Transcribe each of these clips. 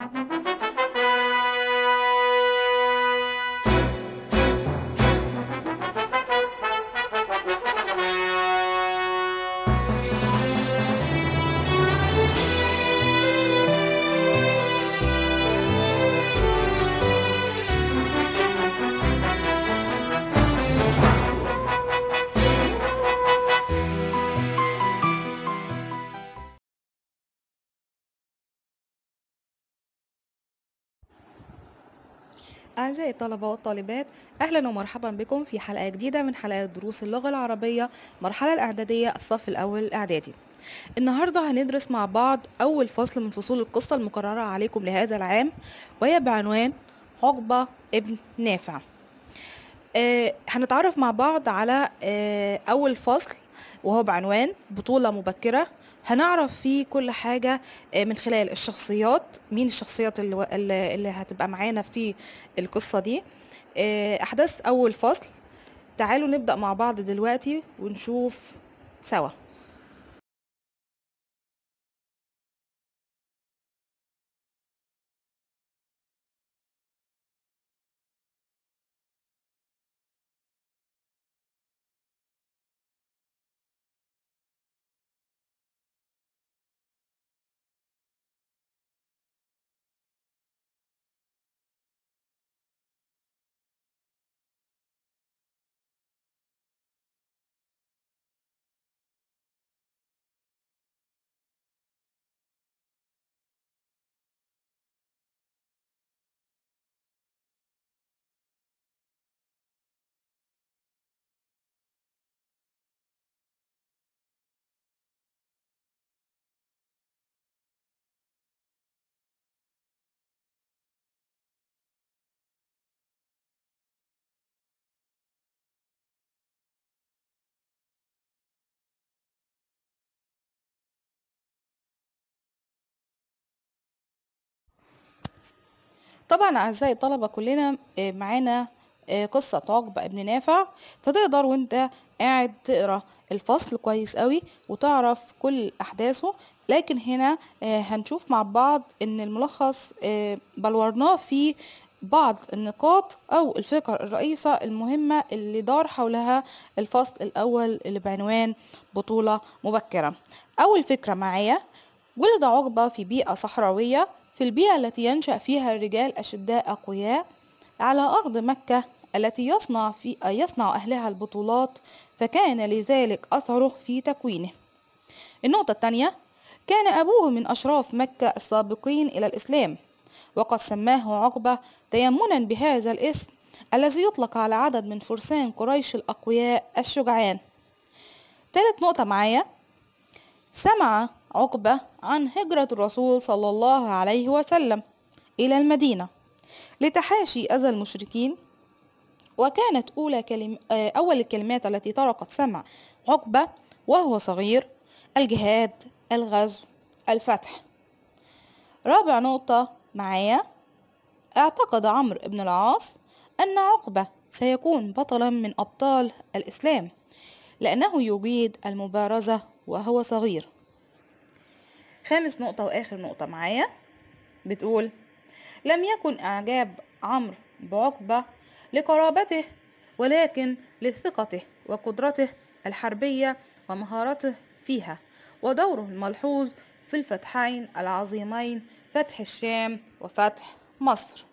Thank you. أعزائي الطلبة والطالبات أهلا ومرحبا بكم في حلقة جديدة من حلقات دروس اللغة العربية مرحلة الإعدادية الصف الأول الإعدادي النهاردة هندرس مع بعض أول فصل من فصول القصة المكررة عليكم لهذا العام وهي بعنوان عقبة ابن نافع آه هنتعرف مع بعض على آه أول فصل وهو بعنوان بطولة مبكرة هنعرف فيه كل حاجة آه، من خلال الشخصيات مين الشخصيات اللي, اللي هتبقى معانا في القصة دي آه، أحداث أول فصل تعالوا نبدأ مع بعض دلوقتي ونشوف سوا طبعا اعزائي الطلبه كلنا آه، معانا آه، قصة عقبة ابن نافع فتقدر وانت قاعد تقرا الفصل كويس قوي وتعرف كل احداثه لكن هنا آه، هنشوف مع بعض ان الملخص بلورناه في بعض النقاط او الفكر الرئيسة المهمة اللي دار حولها الفصل الاول اللي بعنوان بطولة مبكرة اول فكرة معايا ولد عقبة في بيئة صحراوية في البيئة التي ينشأ فيها الرجال أشداء أقوياء على أرض مكة التي يصنع, في يصنع أهلها البطولات فكان لذلك أثره في تكوينه النقطة الثانية كان أبوه من أشراف مكة السابقين إلى الإسلام وقد سماه عقبة تيمنا بهذا الاسم الذي يطلق على عدد من فرسان قريش الأقوياء الشجعان تالت نقطة معايا سمع عقبة عن هجرة الرسول صلى الله عليه وسلم إلى المدينة لتحاشي أذى المشركين وكانت أولى كلم... آه، أول الكلمات التي طرقت سمع عقبة وهو صغير الجهاد الغزو الفتح رابع نقطة معايا اعتقد عمرو بن العاص أن عقبة سيكون بطلا من أبطال الإسلام لأنه يجيد المبارزة وهو صغير خامس نقطة وآخر نقطة معايا بتقول لم يكن إعجاب عمرو بعقبة لقرابته ولكن لثقته وقدرته الحربية ومهارته فيها ودوره الملحوظ في الفتحين العظيمين فتح الشام وفتح مصر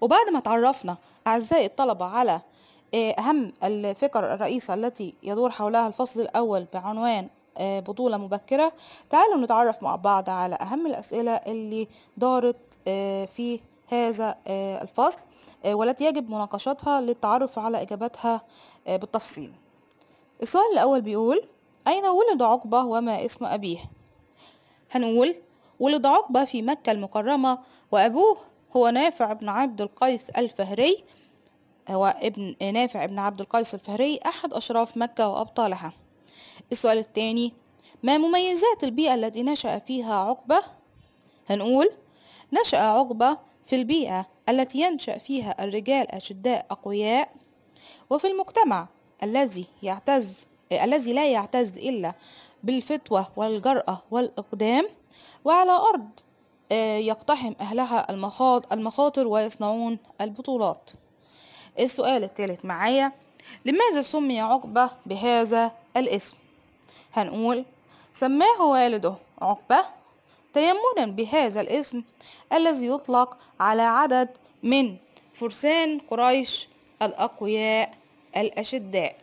وبعد ما تعرفنا أعزائي الطلبة على آه، أهم الفكر الرئيسة التي يدور حولها الفصل الأول بعنوان آه، بطولة مبكرة تعالوا نتعرف مع بعض على أهم الأسئلة اللي دارت آه، في هذا الفصل والتي يجب مناقشتها للتعرف على إجابتها بالتفصيل السؤال الأول بيقول أين ولد عقبة وما اسم أبيه؟ هنقول ولد عقبة في مكة المكرمة وأبوه هو نافع بن عبد القيس الفهري هو ابن نافع بن عبد القيس الفهري أحد أشراف مكة وأبطالها السؤال الثاني ما مميزات البيئة التي نشأ فيها عقبة؟ هنقول نشأ عقبة في البيئة التي ينشأ فيها الرجال أشداء أقوياء وفي المجتمع الذي يعتز الذي لا يعتز إلا بالفتوة والجرأة والإقدام وعلى أرض آه، يقتحم أهلها المخاطر ويصنعون البطولات السؤال الثالث معايا لماذا سمي عقبة بهذا الاسم هنقول سماه والده عقبة تيمنا بهذا الاسم الذي يطلق على عدد من فرسان قريش الأقوياء الأشداء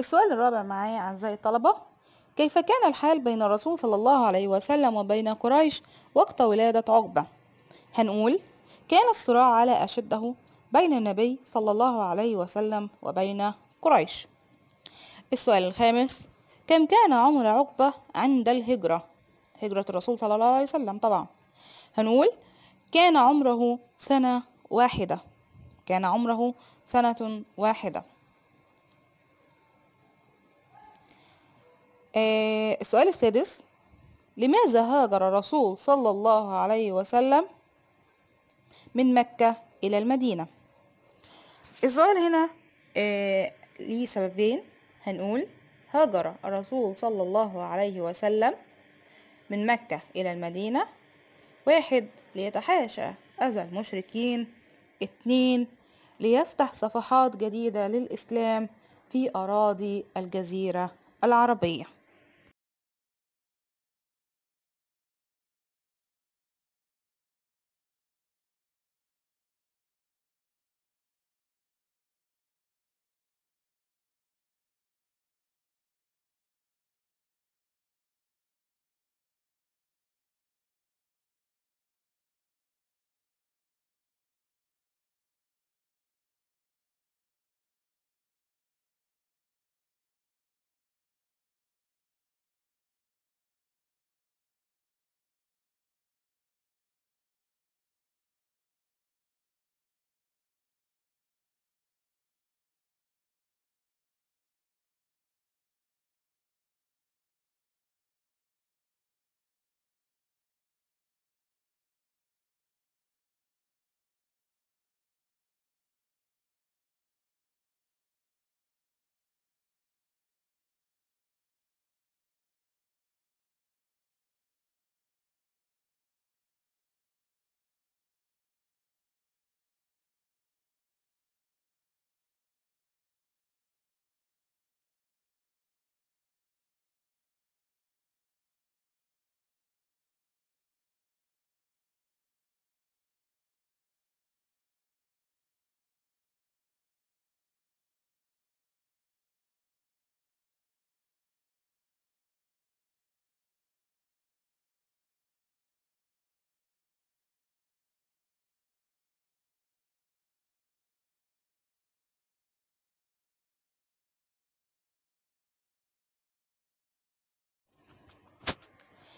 السؤال الرابع معايا أعزائي الطلبة كيف كان الحال بين الرسول صلى الله عليه وسلم وبين قريش وقت ولادة عقبة هنقول كان الصراع على أشده بين النبي صلى الله عليه وسلم وبين قريش السؤال الخامس كم كان عمر عقبة عند الهجرة هجرة الرسول صلى الله عليه وسلم طبعا هنقول كان عمره سنة واحدة كان عمره سنة واحدة آه، السؤال السادس لماذا هاجر الرسول صلى الله عليه وسلم من مكة إلى المدينة السؤال هنا آه، ليه سببين هنقول هاجر الرسول صلى الله عليه وسلم من مكة إلى المدينة واحد ليتحاشى أذى المشركين اتنين ليفتح صفحات جديدة للإسلام في أراضي الجزيرة العربية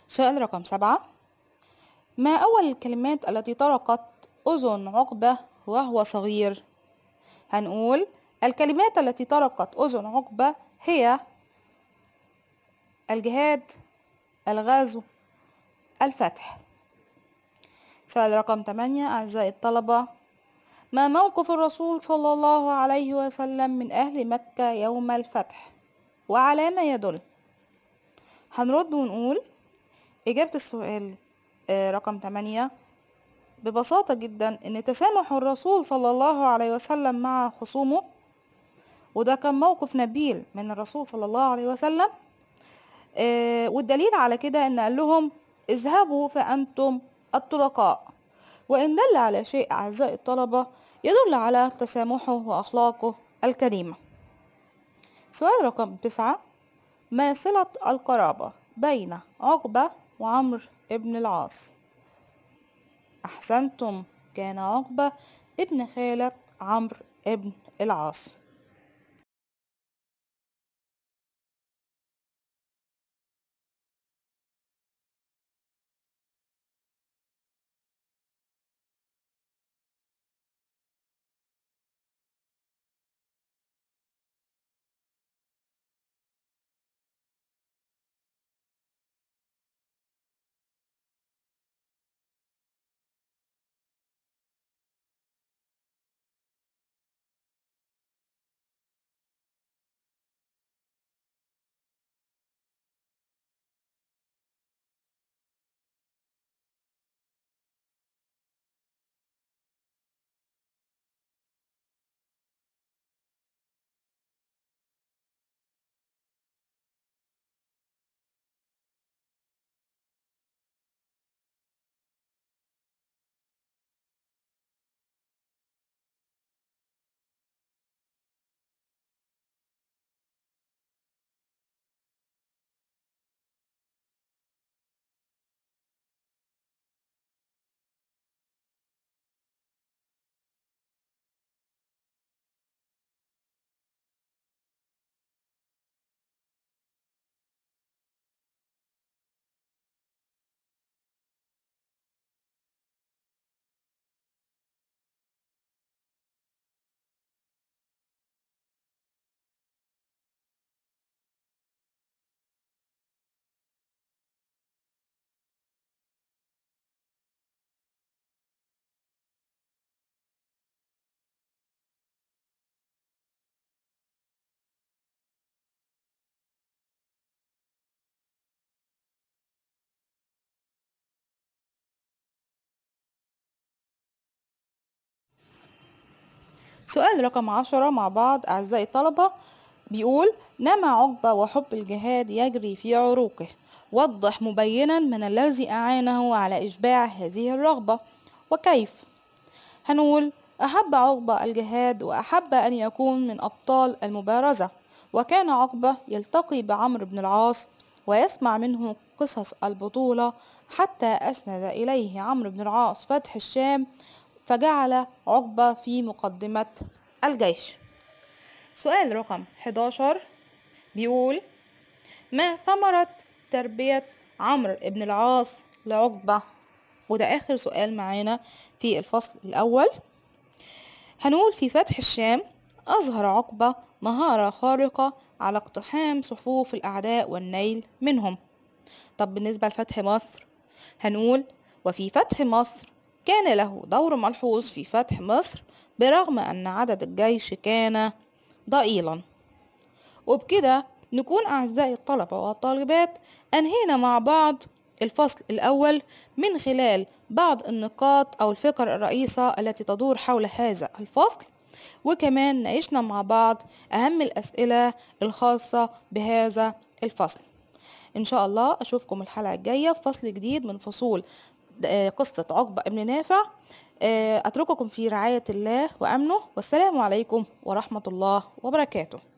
سؤال رقم سبعة ما أول الكلمات التي طرقت أذن عقبة وهو صغير هنقول الكلمات التي طرقت أذن عقبة هي الجهاد الغزو الفتح سؤال رقم 8 أعزائي الطلبة ما موقف الرسول صلى الله عليه وسلم من أهل مكة يوم الفتح وعلى ما يدل هنرد ونقول إجابة السؤال آه، رقم 8 ببساطة جدا إن تسامح الرسول صلى الله عليه وسلم مع خصومه وده كان موقف نبيل من الرسول صلى الله عليه وسلم آه، والدليل على كده إن قال لهم اذهبوا فأنتم الطلقاء وإن دل على شيء أعزائي الطلبة يدل على تسامحه وأخلاقه الكريمة سؤال رقم تسعة ما صلة القرابة بين عقبة وعمر ابن العاص أحسنتم كان عقبة ابن خالة عمرو ابن العاص سؤال رقم عشرة مع بعض أعزائي الطلبة بيقول نما عقبة وحب الجهاد يجري في عروقه وضح مبينا من الذي أعانه على إشباع هذه الرغبة وكيف هنقول أحب عقبة الجهاد وأحب أن يكون من أبطال المبارزة وكان عقبة يلتقي بعمرو بن العاص ويسمع منه قصص البطولة حتى أسند إليه عمرو بن العاص فتح الشام فجعل عقبة في مقدمة الجيش سؤال رقم 11 بيقول ما ثمرة تربية عمرو بن العاص لعقبة وده آخر سؤال معانا في الفصل الأول هنقول في فتح الشام أظهر عقبة مهارة خارقة على اقتحام صفوف الأعداء والنيل منهم طب بالنسبة لفتح مصر هنقول وفي فتح مصر كان له دور ملحوظ في فتح مصر برغم أن عدد الجيش كان ضئيلا وبكده نكون أعزائي الطلبة والطالبات أنهينا مع بعض الفصل الأول من خلال بعض النقاط أو الفكر الرئيسة التي تدور حول هذا الفصل وكمان ناقشنا مع بعض أهم الأسئلة الخاصة بهذا الفصل إن شاء الله أشوفكم الحلقة الجاية في فصل جديد من فصول آه، قصة عقبة ابن نافع آه، أترككم في رعاية الله وأمنه والسلام عليكم ورحمة الله وبركاته